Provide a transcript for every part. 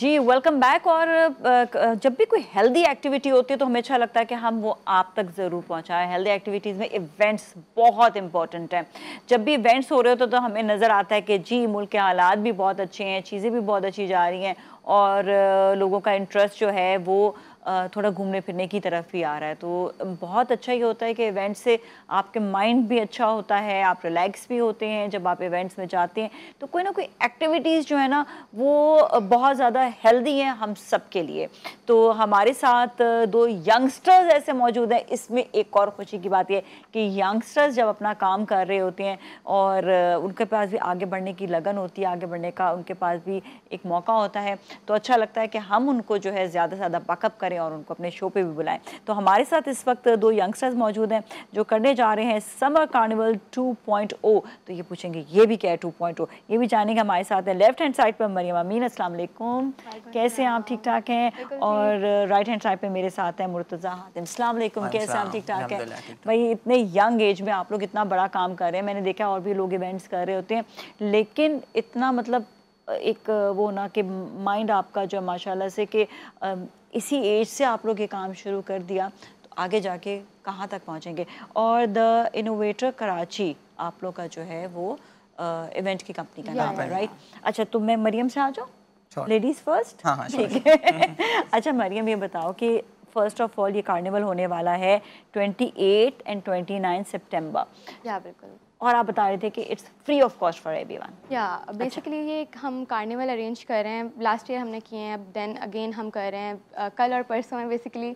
जी welcome back और जब भी कोई हेल्दी एक्टिविटी होती है तो हमें अच्छा लगता है कि हम वो आप तक ज़रूर पहुंचाएं हेल्दी एक्टिविटीज़ में इवेंट्स बहुत इंपॉर्टेंट हैं जब भी इवेंट्स हो रहे होते तो, तो हमें नज़र आता है कि जी मुल्क के हालात भी बहुत अच्छे हैं चीज़ें भी बहुत अच्छी जा रही हैं और लोगों का इंटरेस्ट जो है वो थोड़ा घूमने फिरने की तरफ भी आ रहा है तो बहुत अच्छा ये होता है कि इवेंट से आपके माइंड भी अच्छा होता है आप रिलैक्स भी होते हैं जब आप इवेंट्स में जाते हैं तो कोई ना कोई एक्टिविटीज़ जो है ना वो बहुत ज़्यादा हेल्दी हैं हम सब के लिए तो हमारे साथ दो यंगस्टर्स ऐसे मौजूद हैं इसमें एक और खुशी की बात यह कि यंगस्टर्स जब अपना काम कर रहे होते हैं और उनके पास भी आगे बढ़ने की लगन होती है आगे बढ़ने का उनके पास भी एक मौका होता है तो अच्छा लगता है कि हम उनको जो है ज़्यादा से ज़्यादा पकअप करें करें और उनको अपने शो पे भी बुलाएं तो हमारे साथ इस वक्त दो यंगस्टर्स मौजूद हैं जो करने जा रहे हैं समर कार्निवल 2.0 तो ये पूछेंगे ये भी क्या है 2.0 ये भी जानेंगे हमारे साथ हैं लेफ्ट हैंड साइड पर मरियम अमीन अस्सलाम वालेकुम कैसे आप ठीक ठाक हैं और राइट हैंड साइड पर मेरे साथ हैं मुर्तज़ा हातिम अस्सलाम वालेकुम कैसे आप ठीक ठाक हैं भाई इतने यंग एज में आप लोग इतना बड़ा काम कर रहे हैं मैंने देखा और भी लोग इवेंट्स कर रहे होते हैं लेकिन इतना मतलब एक वो ना कि माइंड आपका जो माशाल्लाह से कि इसी एज से आप लोग ये काम शुरू कर दिया तो आगे जाके कहाँ तक पहुँचेंगे और द इनोवेटर कराची आप लोग का जो है वो इवेंट की कंपनी का नाम है राइट अच्छा तो मैं मरियम से आ जाऊँ लेडीज़ फर्स्ट हाँ, हाँ, ठीक है अच्छा मरियम ये बताओ कि फर्स्ट ऑफ ऑल ये कार्निवल होने वाला है twenty eight and twenty nine September बिल्कुल और आप बता रहे थे कि it's free of cost for every one या बेसिकली ये एक हम कार्निवल अरेंज कर रहे हैं लास्ट ईयर हमने किए हैं अब देन अगेन हम कर रहे हैं कल और परसों में बेसिकली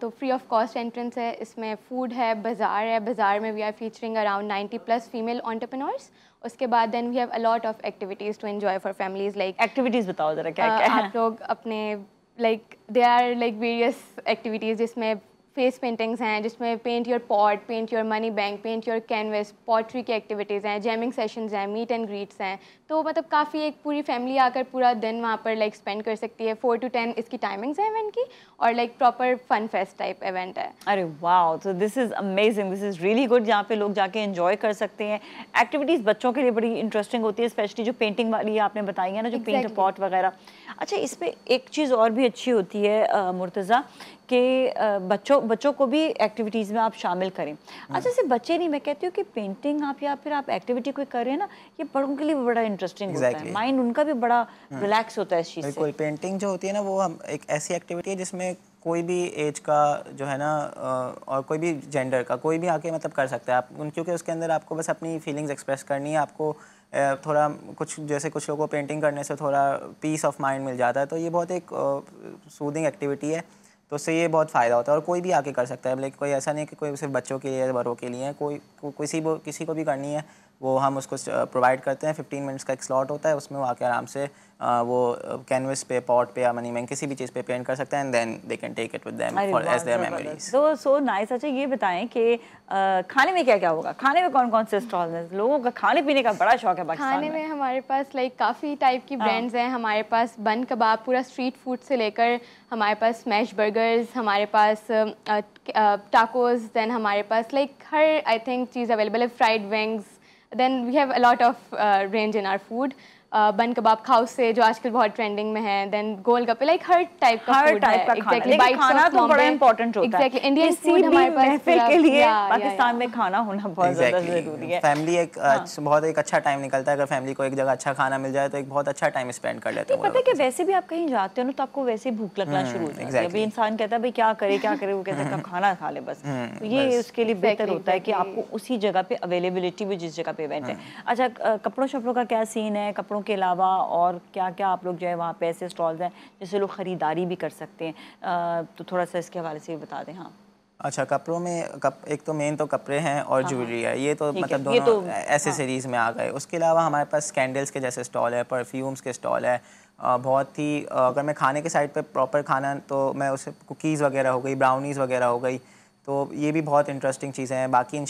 तो फ्री ऑफ कॉस्ट एंट्रेंस है इसमें फूड है बाज़ार है बाज़ार में we are featuring around ninety plus female entrepreneurs उसके बाद then we have a lot of activities to enjoy for families like activities बताओ ज़रा क्या क्या आप लोग अपने like they are like various activities जिसमें फेस पेंटिंग्स हैं जिसमें paint your pot paint your money bank paint your canvas pottery की एक्टिविटीज़ हैं जैमिंग सेशंस हैं मीट एंड ग्रीट्स हैं तो मतलब काफ़ी एक पूरी फैमिली आकर पूरा दिन वहाँ पर लाइक स्पेंड कर सकती है फोर टू टेन इसकी टाइमिंग्स हैं इवेंट की और like proper fun fest type event है अरे वाह तो this is amazing this is really good जहाँ पे लोग जाके इन्जॉय कर सकते हैं एक्टिविटीज़ बच्चों के लिए बड़ी इंटरेस्टिंग होती है स्पेशली जो पेंटिंग वाली आपने बताई है ना जो पेंट पॉट वगैरह अच्छा इस पर एक चीज़ और भी अच्छी होती है मुर्तज़ा कि बच्चों बच्चों को भी एक्टिविटीज़ में आप शामिल करें हाँ। अच्छा जैसे बच्चे नहीं मैं कहती हूँ कि पेंटिंग आप या फिर आप एक्टिविटी कोई करें ना ये बड़ों के लिए भी बड़ा इंटरेस्टिंग exactly. होता है माइंड उनका भी बड़ा रिलैक्स हाँ। होता है इस चीज़ बिल्कुल पेंटिंग जो होती है ना वो हम एक ऐसी एक्टिविटी है जिसमें कोई भी एज का जो है ना और कोई भी जेंडर का कोई भी आके मतलब कर सकता है आप क्योंकि उसके अंदर आपको बस अपनी फीलिंग्स एक्सप्रेस करनी है आपको थोड़ा कुछ जैसे कुछ लोगों को पेंटिंग करने से थोड़ा पीस ऑफ माइंड मिल जाता है तो ये बहुत एक सूदिंग एक्टिविटी है तो उससे ये बहुत फ़ायदा होता है और कोई भी आके कर सकता है लेकिन मतलब कोई ऐसा नहीं कि कोई सिर्फ बच्चों के लिए या बड़ों के लिए कोई को, किसी को किसी को भी करनी है वो हम उसको प्रोवाइड करते हैं फिफ्टीन मिनट्स का एक स्लॉट होता है उसमें वो आके आराम से वो कैनवस पे पॉट पे या मनी मैन किसी भी चीज़ पे पेंट कर सकते हैं and then they can take it with them for as their memories so so nice अच्छा ये बताएं कि खाने में क्या क्या होगा खाने में कौन कौन से स्टॉल हैं लोगों का खाने पीने का बड़ा शौक है पाकिस्तान खाने में हमारे पास लाइक काफ़ी टाइप की ब्रांड्स हाँ। हैं हमारे पास बन कबाब पूरा स्ट्रीट फूड से लेकर हमारे पास स्मैश बर्गर्स हमारे पास टाकोज देन हमारे पास लाइक हर आई थिंक चीज़ अवेलेबल है fried wings then we have a lot of uh, range in our food. बन कबाब खाओ से जो आजकल बहुत ट्रेंडिंग में है देन गोल गप्पे लाइक हर टाइप का हर टाइप का खाना exactly, खाना तो बड़ा इंपॉर्टेंट होता है है इंडियन फूड हमारे पास महफिल के लिए पाकिस्तान में खाना होना बहुत ज्यादा जरूरी है फैमिली एक हाँ। अच्छा, बहुत एक अच्छा टाइम निकलता है अगर फैमिली को एक जगह अच्छा खाना मिल जाए तो एक बहुत अच्छा टाइम स्पेंड कर लेते हैं तो पता है कि वैसे भी आप कहीं जाते हो ना तो आपको वैसे ही भूख लगना हम्म, शुरू हो जाती है अभी इंसान कहता है भाई क्या करे क्या करे वो कहता है खाना खा ले बस हम्म, तो ये उसके लिए बेहतर होता है कि आपको उसी जगह पे अवेलेबिलिटी भी जिस जगह पे इवेंट है हम्म। अच्छा कपड़ों शपड़ों का क्या सीन है कपड़ों स्टॉलों के अलावा और क्या क्या आप लोग जो है वहाँ पे ऐसे स्टॉल्स हैं जिससे लोग ख़रीदारी भी कर सकते हैं तो थोड़ा सा इसके हवाले से बता दें हाँ अच्छा कपड़ों में कप, एक तो मेन तो कपड़े हैं और हाँ, ज्वेलरी हाँ। है ये तो मतलब दोनों तो, एसेसरीज हाँ। में आ गए हाँ। उसके अलावा हमारे पास कैंडल्स के जैसे स्टॉल है परफ्यूम्स के स्टॉल है बहुत ही अगर मैं खाने के साइड पे प्रॉपर खाना तो मैं उसे कुकीज़ वगैरह हो गई ब्राउनीज़ वगैरह हो गई तो ये भी बहुत इंटरेस्टिंग चीज़ें हैं बाकी इन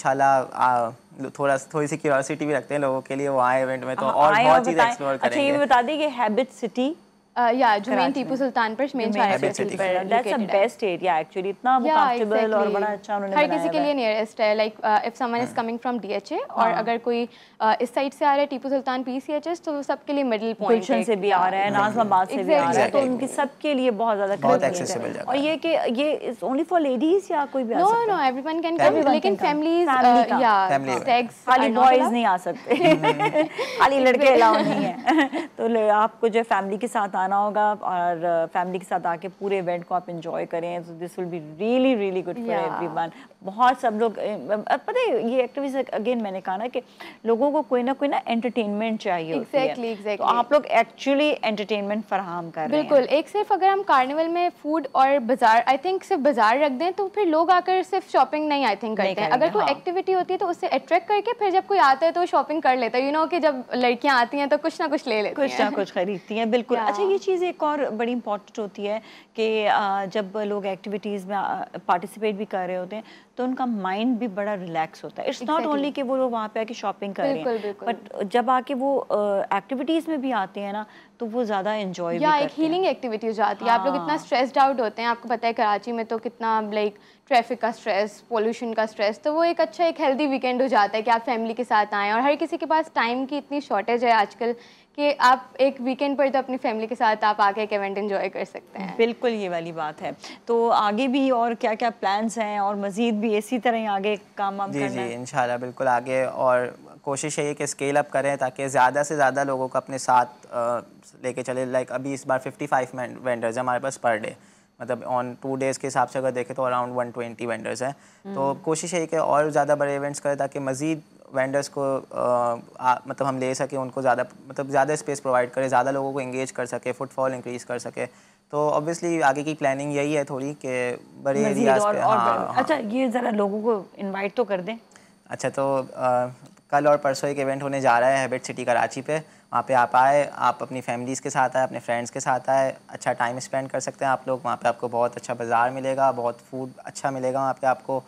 थोड़ा थोड़ी सी क्यूरियोसिटी भी रखते हैं लोगों के लिए वो आए इवेंट में तो हाँ, और बहुत चीज़ें एक्सप्लोर करेंगे अच्छा ये बता दें कि हैबिट सिटी या जुमेन टीपू सुल्तान पर मेन सिटी पर that's a best area actually इतना वो कंफर्टेबल और बड़ा अच्छा उन्होंने हर किसी के लिए नियरेस्ट है like if someone is coming from DHA और अगर कोई uh, इस साइड से आ रहा है टीपू सुल्तान पीसीएचएस तो सबके लिए मिडिल पॉइंट गुलशन से भी आ रहा है नाजमाबाद से भी आ रहा है तो उनके सबके लिए बहुत ज्यादा बहुत एक्सेसिबल और ये कि ये इज ओनली फॉर लेडीज या कोई भी no no everyone can come लेकिन फैमिलीज या सेक्स खाली बॉयज नहीं आ सकते खाली लड़के अलाउ नहीं है तो आपको जो फैमिली के साथ आना होगा और फैमिली के साथ आके पूरे इवेंट को आप इन्जॉय करें तो this will be really really good for everyone बहुत सब लोग पता है ये एक्टिविज अगेन मैंने कहा ना कि लोगों को कोई ना कोई ना एंटरटेनमेंट चाहिए exactly, होती है। exactly. तो आप लोग एक्चुअली एंटरटेनमेंट फराहम कर बिल्कुल रहे हैं। एक सिर्फ अगर हम कार्निवल में फूड और बाजार आई थिंक सिर्फ बाजार रख दें तो फिर लोग आकर सिर्फ शॉपिंग नहीं आई थिंक करते हैं अगर कोई एक्टिविटी हाँ। होती है तो उससे अट्रैक्ट करके फिर जब कोई आता है तो शॉपिंग कर लेता है यू नो कि जब लड़कियां आती हैं तो कुछ ना कुछ ले लेती कुछ ना कुछ खरीदती हैं बिल्कुल अच्छा ये चीज़ एक और बड़ी इंपॉर्टेंट होती है कि जब लोग एक्टिविटीज़ में पार्टिसिपेट भी कर रहे होते हैं तो उनका माइंड भी बड़ा रिलैक्स होता है इट्स नॉट ओनली कि वो लोग वहाँ पे आके शॉपिंग कर रहे हैं बट जब आके वो एक्टिविटीज़ में भी आते हैं ना तो वो ज़्यादा इन्जॉय या एक हीलिंग एक्टिविटी हो जाती है आप लोग इतना स्ट्रेस्ड हाँ। आउट होते हैं आपको पता है कराची में तो कितना लाइक ट्रैफिक का स्ट्रेस पोल्यूशन का स्ट्रेस तो वो एक अच्छा एक हेल्दी वीकेंड हो जाता है कि आप फैमिली के साथ आएँ और हर किसी के पास टाइम की इतनी शॉर्टेज है आजकल कि आप एक वीकेंड पर तो अपनी फैमिली के साथ आप आके एक इवेंट इन्जॉय कर सकते हैं बिल्कुल ये वाली बात है तो आगे भी और क्या क्या प्लान्स हैं और मज़ीद भी इसी तरह आगे काम आप जी जी इन बिल्कुल आगे और कोशिश है ये कि स्केल अप करें ताकि ज़्यादा से ज़्यादा लोगों को अपने साथ लेके चले लाइक अभी इस बार फाइव वेंडर्स हैं हमारे पास पर डे मतलब ऑन टू डेज़ के हिसाब से अगर देखें तो अराउंड वन ट्वेंटी वेंडर्स हैं हम्म। तो कोशिश है कि और ज़्यादा बड़े इवेंट्स करें ताकि मज़ीद वेंडर्स को आ, आ, मतलब हम ले सके उनको ज़्यादा मतलब ज़्यादा स्पेस प्रोवाइड करें ज़्यादा लोगों को इंगेज कर सके फुटफॉल इंक्रीज कर सके तो ऑब्वियसली आगे की प्लानिंग यही है थोड़ी कि बड़े एरियाज हाँ, हाँ। अच्छा ये ज़रा लोगों को इनवाइट तो कर दें अच्छा तो आ, कल और परसों एक इवेंट होने जा रहा है हैबिट सिटी कराची पे वहाँ पे आप आए आप अपनी फैमिलीज़ के साथ आए अपने फ्रेंड्स के साथ आए अच्छा टाइम स्पेंड कर सकते हैं आप लोग वहाँ पे आपको बहुत अच्छा बाज़ार मिलेगा बहुत फूड अच्छा मिलेगा वहाँ पे आपको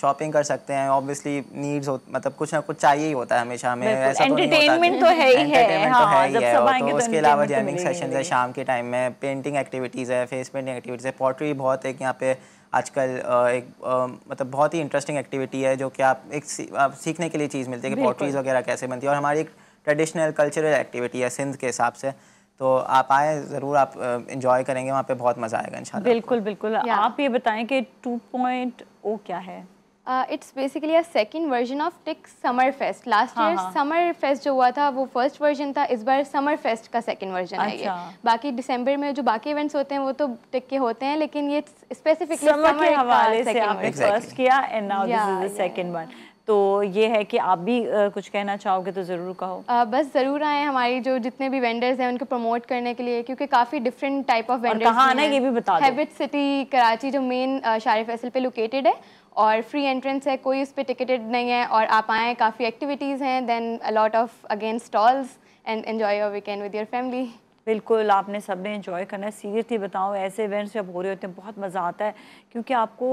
शॉपिंग कर सकते हैं ऑब्वियसली नीड्स हो मतलब कुछ ना कुछ चाहिए ही होता है हमेशा हमें ऐसा तो एंटरटेनमेंट तो है ही है तो हाँ, तो है ही है तो, तो, उसके अलावा जैमिंग सेशन है शाम के टाइम में पेंटिंग एक्टिविटीज़ है फेस पेंटिंग एक्टिविटीज़ है पॉटरी बहुत एक यहाँ पे आजकल एक मतलब बहुत ही इंटरेस्टिंग एक्टिविटी है जो कि आप एक सीखने के लिए चीज़ मिलती है कि पॉटरीज वगैरह कैसे बनती है और हमारी एक ट्रेडिशनल कल्चरल एक्टिविटी है सिंध के हिसाब से तो आप आए ज़रूर आप इन्जॉय करेंगे वहाँ पे बहुत मज़ा आएगा इंशाल्लाह बिल्कुल बिल्कुल आप ये बताएं कि टू पॉइंट ओ क्या है Uh, it's basically a second version of Tick Summer Fest. Last हाँ, year हाँ. Summer Fest जो हुआ था वो first version था इस बार Summer Fest का second version अच्छा. है ये अच्छा। बाकी दिसंबर में जो बाकी इवेंट्स होते हैं वो तो टिक के होते हैं लेकिन ये स्पेसिफिकली summer, summer के हवाले से आपने exactly. first किया and now yeah, this is the second yeah. one. तो ये है कि आप भी आ, कुछ कहना चाहोगे तो ज़रूर कहो आ, uh, बस ज़रूर आए हमारी जो जितने भी वेंडर्स हैं उनको प्रमोट करने के लिए क्योंकि काफ़ी डिफरेंट टाइप ऑफ वेंडर्स कहाँ आना ये भी बता हैबिट सिटी कराची जो मेन शारिफ फैसल पे लोकेटेड है और फ्री एंट्रेंस है कोई उस पर टिकटेड नहीं है और आप आएँ काफ़ी एक्टिविटीज़ हैं then a lot of again stalls and enjoy your weekend with your family बिल्कुल आपने सब ने इन्जॉय करना है सीरियसली बताओ ऐसे इवेंट्स जब हो रहे होते हैं बहुत मज़ा आता है क्योंकि आपको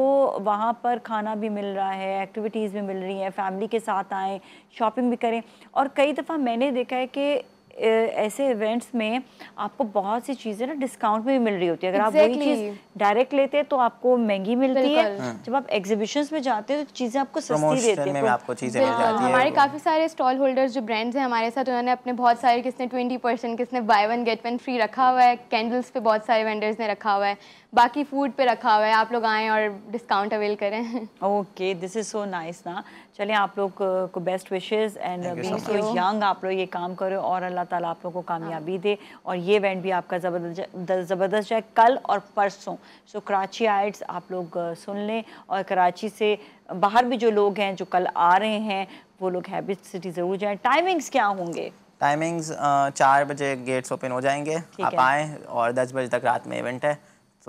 वहाँ पर खाना भी मिल रहा है एक्टिविटीज़ भी मिल रही हैं फैमिली के साथ आएँ शॉपिंग भी करें और कई दफ़ा मैंने देखा है कि ऐसे इवेंट्स में आपको बहुत सी चीज़ें ना डिस्काउंट में भी मिल रही होती है अगर exactly. आप वही चीज़ डायरेक्ट लेते हैं तो आपको महंगी मिलती है हाँ। जब आप एग्जीबिशन में जाते हैं तो चीज़ें आपको सस्ती देती हैं तो आपको चीज़ें हमारे काफ़ी सारे स्टॉल होल्डर्स जो ब्रांड्स हैं हमारे साथ उन्होंने अपने बहुत सारे किसने ट्वेंटी किसने buy one get one free रखा हुआ है कैंडल्स पे बहुत सारे वेंडर्स ने रखा हुआ है बाकी फूड पे रखा हुआ है आप लोग आएँ और डिस्काउंट अवेल करें okay this is so nice ना चलिए आप लोग uh, को best wishes and being so young आप लोग ये काम करो और अल्लाह ताला आप लोग को कामयाबी दे और ये इवेंट भी आपका ज़बरदस्त ज़बरदस्त जाए कल और परसों सो कराची आइट्स आप लोग uh, सुन लें और कराची से बाहर भी जो लोग हैं जो कल आ रहे हैं वो लोग हैबिट सिटी ज़रूर जाएँ टाइमिंग्स क्या होंगे टाइमिंग्स uh, चार बजे गेट्स ओपन हो जाएंगे आप आएँ और दस बजे तक रात में इवेंट है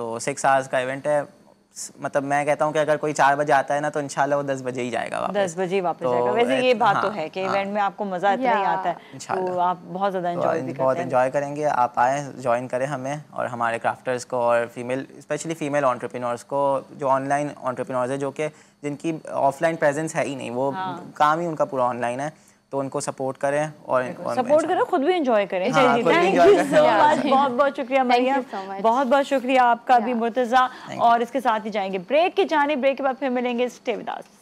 तो सिक्स आवर्स का इवेंट है मतलब मैं कहता हूँ कि अगर कोई चार बजे आता है ना तो इनशाला वो दस बजे ही जाएगा वापस दस बजे वापस तो जाएगा वैसे ये हाँ, बात हाँ, तो है कि हाँ, इवेंट में आपको मज़ा इतना ही आता है तो आप बहुत ज़्यादा इन्जॉय तो बहुत इन्जॉय करेंगे आप आए ज्वाइन करें हमें और हमारे क्राफ्टर्स को और फीमेल स्पेशली फीमेल ऑन्टरप्रीनोर्स को जो ऑनलाइन ऑन्टरप्रीनोर्स है जो कि जिनकी ऑफलाइन प्रेजेंस है ही नहीं वो हाँ। काम ही उनका पूरा ऑनलाइन है तो उनको सपोर्ट करें और सपोर्ट करो खुद भी इंजॉय करें थैंक यू सो मच बहुत बहुत शुक्रिया मरियम बहुत बहुत शुक्रिया आपका भी मुर्तज़ा और इसके साथ ही जाएंगे ब्रेक के जाने ब्रेक के बाद फिर मिलेंगे स्टे विद